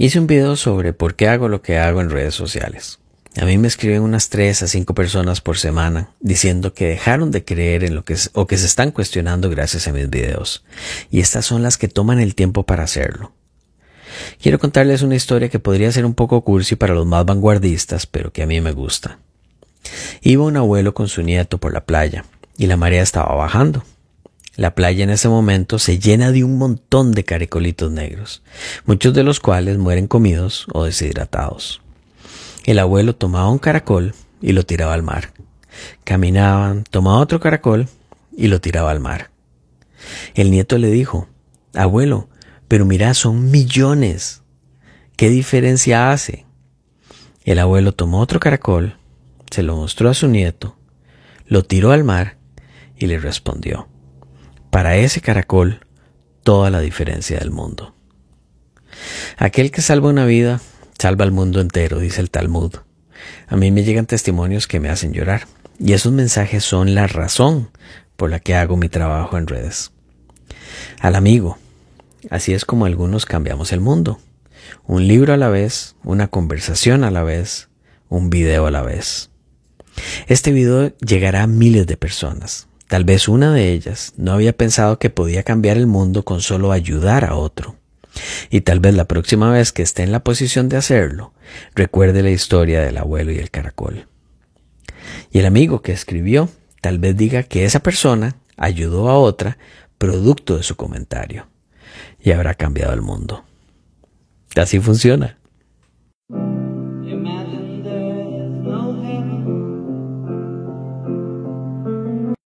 Hice un video sobre por qué hago lo que hago en redes sociales. A mí me escriben unas 3 a 5 personas por semana diciendo que dejaron de creer en lo que o que se están cuestionando gracias a mis videos. Y estas son las que toman el tiempo para hacerlo. Quiero contarles una historia que podría ser un poco cursi para los más vanguardistas, pero que a mí me gusta. Iba un abuelo con su nieto por la playa y la marea estaba bajando. La playa en ese momento se llena de un montón de caracolitos negros, muchos de los cuales mueren comidos o deshidratados. El abuelo tomaba un caracol y lo tiraba al mar. Caminaban, tomaba otro caracol y lo tiraba al mar. El nieto le dijo, abuelo, pero mira, son millones. ¿Qué diferencia hace? El abuelo tomó otro caracol, se lo mostró a su nieto, lo tiró al mar y le respondió, para ese caracol, toda la diferencia del mundo. Aquel que salva una vida, salva al mundo entero, dice el Talmud. A mí me llegan testimonios que me hacen llorar, y esos mensajes son la razón por la que hago mi trabajo en redes. Al amigo, así es como algunos cambiamos el mundo. Un libro a la vez, una conversación a la vez, un video a la vez. Este video llegará a miles de personas, Tal vez una de ellas no había pensado que podía cambiar el mundo con solo ayudar a otro. Y tal vez la próxima vez que esté en la posición de hacerlo, recuerde la historia del abuelo y el caracol. Y el amigo que escribió tal vez diga que esa persona ayudó a otra producto de su comentario y habrá cambiado el mundo. Así funciona.